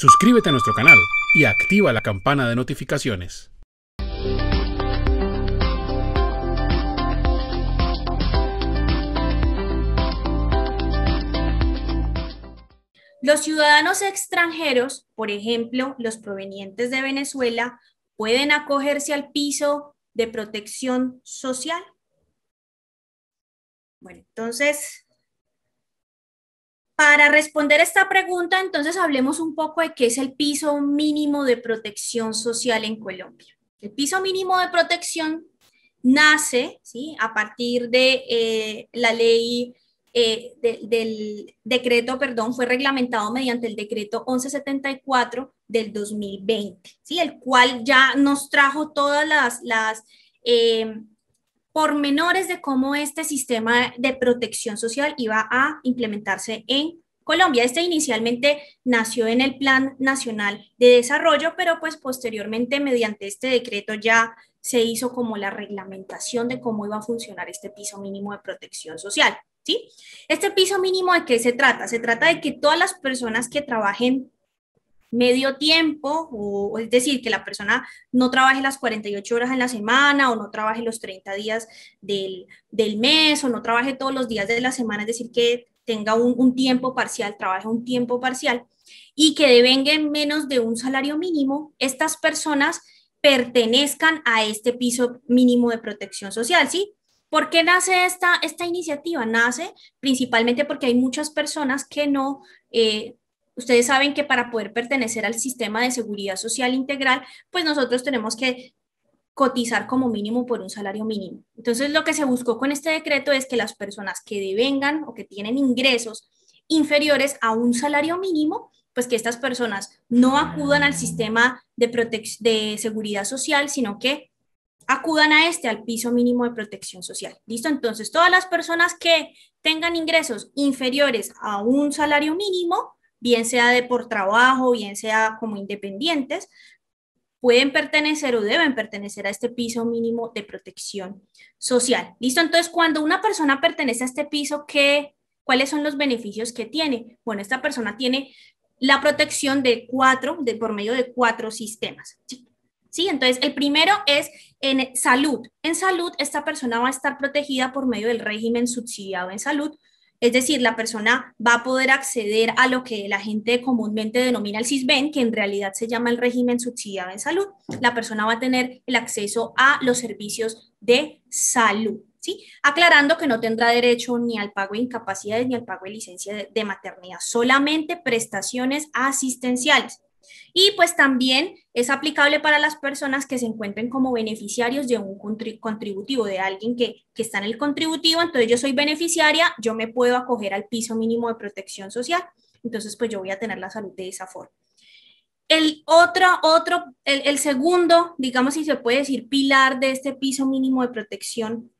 Suscríbete a nuestro canal y activa la campana de notificaciones. Los ciudadanos extranjeros, por ejemplo, los provenientes de Venezuela, pueden acogerse al piso de protección social. Bueno, entonces para responder esta pregunta, entonces hablemos un poco de qué es el piso mínimo de protección social en Colombia. El piso mínimo de protección nace ¿sí? a partir de eh, la ley eh, del decreto, perdón, fue reglamentado mediante el decreto 1174 del 2020, ¿sí? el cual ya nos trajo todas las, las eh, pormenores de cómo este sistema de protección social iba a implementarse en Colombia. Este inicialmente nació en el Plan Nacional de Desarrollo, pero pues posteriormente mediante este decreto ya se hizo como la reglamentación de cómo iba a funcionar este piso mínimo de protección social. ¿sí? Este piso mínimo de qué se trata? Se trata de que todas las personas que trabajen medio tiempo, o, es decir, que la persona no trabaje las 48 horas en la semana o no trabaje los 30 días del, mes o no trabaje todos los días de la semana, es decir, que tenga un, tiempo parcial, trabaje un tiempo parcial y que devenguen menos de un salario mínimo, estas personas pertenezcan a este piso mínimo de protección social, ¿sí? ¿Por qué nace esta, esta iniciativa? Nace principalmente porque hay muchas personas que no, eh, Ustedes saben que para poder pertenecer al sistema de seguridad social integral, pues nosotros tenemos que cotizar como mínimo por un salario mínimo. Entonces, lo que se buscó con este decreto es que las personas que devengan o que tienen ingresos inferiores a un salario mínimo, pues que estas personas no acudan al sistema de, de seguridad social, sino que acudan a este, al piso mínimo de protección social. ¿Listo? Entonces, todas las personas que tengan ingresos inferiores a un salario mínimo, bien sea de por trabajo, bien sea como independientes, pueden pertenecer o deben pertenecer a este piso mínimo de protección social. ¿Listo? Entonces, cuando una persona pertenece a este piso, ¿qué, ¿cuáles son los beneficios que tiene? Bueno, esta persona tiene la protección de cuatro, de, por medio de cuatro sistemas. ¿sí? ¿Sí? Entonces, el primero es en salud. En salud, esta persona va a estar protegida por medio del régimen subsidiado en salud, es decir, la persona va a poder acceder a lo que la gente comúnmente denomina el CISBEN, que en realidad se llama el régimen subsidiado en salud. La persona va a tener el acceso a los servicios de salud. ¿Sí? Aclarando que no tendrá derecho ni al pago de incapacidades ni al pago de licencia de maternidad, solamente prestaciones asistenciales y pues también es aplicable para las personas que se encuentren como beneficiarios de un contributivo, de alguien que, está en el contributivo, entonces yo soy beneficiaria, yo me puedo acoger al piso mínimo de protección social, entonces pues yo voy a tener la salud de esa forma. El otro, otro el, segundo, digamos si se puede decir, pilar de este piso mínimo de protección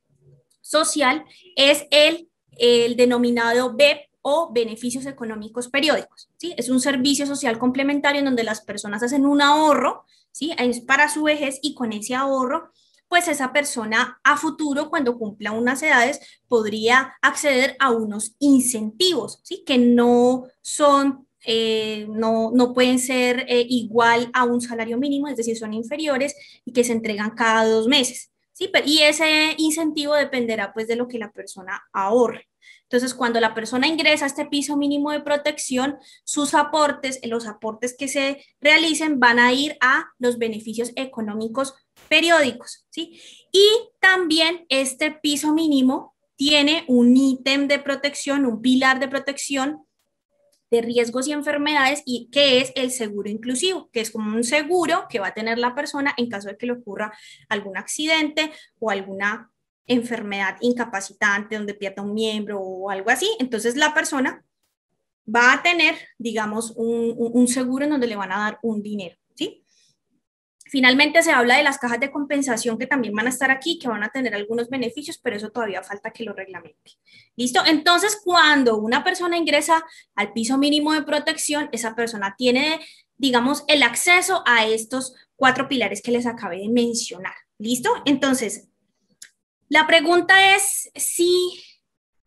social es el, el denominado BEP, o beneficios económicos periódicos. ¿sí? Es un servicio social complementario en donde las personas hacen un ahorro ¿sí? Es para su vejez y con ese ahorro, pues esa persona a futuro, cuando cumpla unas edades, podría acceder a unos incentivos ¿sí? que no son... Eh, no, pueden ser eh, igual a un salario mínimo, es decir, son inferiores y que se entregan cada dos meses. ¿sí? Y ese incentivo dependerá pues de lo que la persona ahorre. Entonces, cuando la persona ingresa a este piso mínimo de protección, sus aportes, los aportes que se realicen van a ir a los beneficios económicos periódicos, ¿sí? Y también este piso mínimo tiene un ítem de protección, un pilar de protección de riesgos y enfermedades y que es el seguro inclusivo, que es como un seguro que va a tener la persona en caso de que le ocurra algún accidente o alguna enfermedad incapacitante, donde pierda un miembro o algo así, entonces la persona va a tener, digamos, un, seguro en donde le van a dar un dinero, ¿sí? Finalmente se habla de las cajas de compensación que también van a estar aquí, que van a tener algunos beneficios, pero eso todavía falta que lo reglamente. ¿Listo? Entonces, cuando una persona ingresa al piso mínimo de protección, esa persona tiene, digamos, el acceso a estos cuatro pilares que les acabé de mencionar. ¿Listo? Entonces, la pregunta es si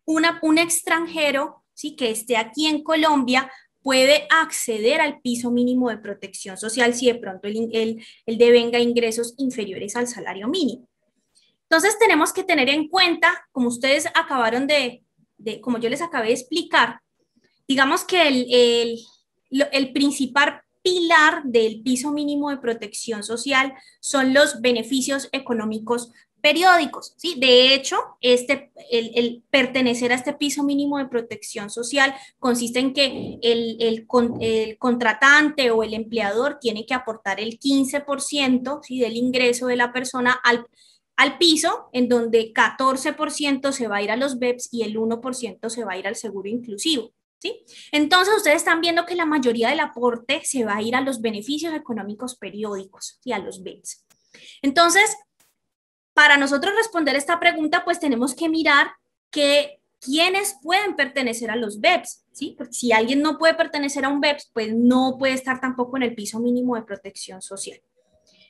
un extranjero que esté aquí en Colombia puede acceder al piso mínimo de protección social si de pronto él, devenga ingresos inferiores al salario mínimo. Entonces tenemos que tener en cuenta, como ustedes acabaron de, como yo les acabé de explicar, digamos que el, el principal pilar del piso mínimo de protección social son los beneficios económicos periódicos. ¿sí? De hecho, este, el, pertenecer a este piso mínimo de protección social consiste en que el, contratante o el empleador tiene que aportar el 15% ¿sí? del ingreso de la persona al, al piso, en donde 14% se va a ir a los BEPS y el 1% se va a ir al seguro inclusivo. ¿Sí? Entonces ustedes están viendo que la mayoría del aporte se va a ir a los beneficios económicos periódicos y a los BEPS. Entonces, para nosotros responder esta pregunta, pues tenemos que mirar que quiénes pueden pertenecer a los BEPS, ¿sí? Porque si alguien no puede pertenecer a un BEPS, pues no puede estar tampoco en el piso mínimo de protección social.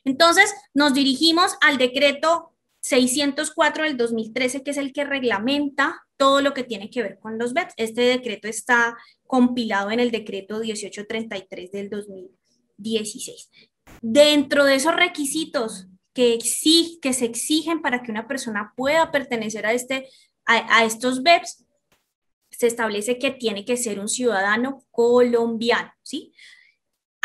Entonces, nos dirigimos al decreto 604 del 2013, que es el que reglamenta todo lo que tiene que ver con los BEPS. Este decreto está compilado en el decreto 1833 del 2016. Dentro de esos requisitos que, que se exigen para que una persona pueda pertenecer a, este, a, estos BEPS, se establece que tiene que ser un ciudadano colombiano, ¿sí?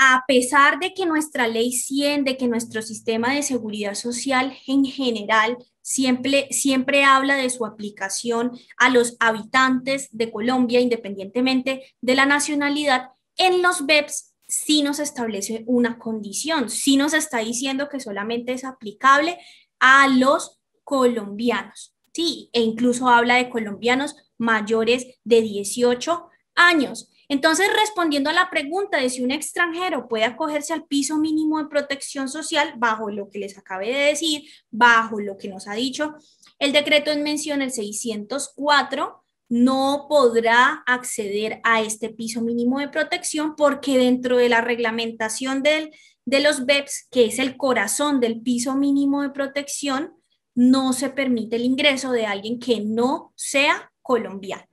a pesar de que nuestra ley 100, de que nuestro sistema de seguridad social en general siempre, siempre habla de su aplicación a los habitantes de Colombia, independientemente de la nacionalidad, en los BEPS sí nos establece una condición, sí nos está diciendo que solamente es aplicable a los colombianos, sí, e incluso habla de colombianos mayores de 18 años. Entonces, respondiendo a la pregunta de si un extranjero puede acogerse al piso mínimo de protección social, bajo lo que les acabé de decir, bajo lo que nos ha dicho el decreto en mención, el 604, no podrá acceder a este piso mínimo de protección porque dentro de la reglamentación de los BEPS, que es el corazón del piso mínimo de protección, no se permite el ingreso de alguien que no sea colombiano.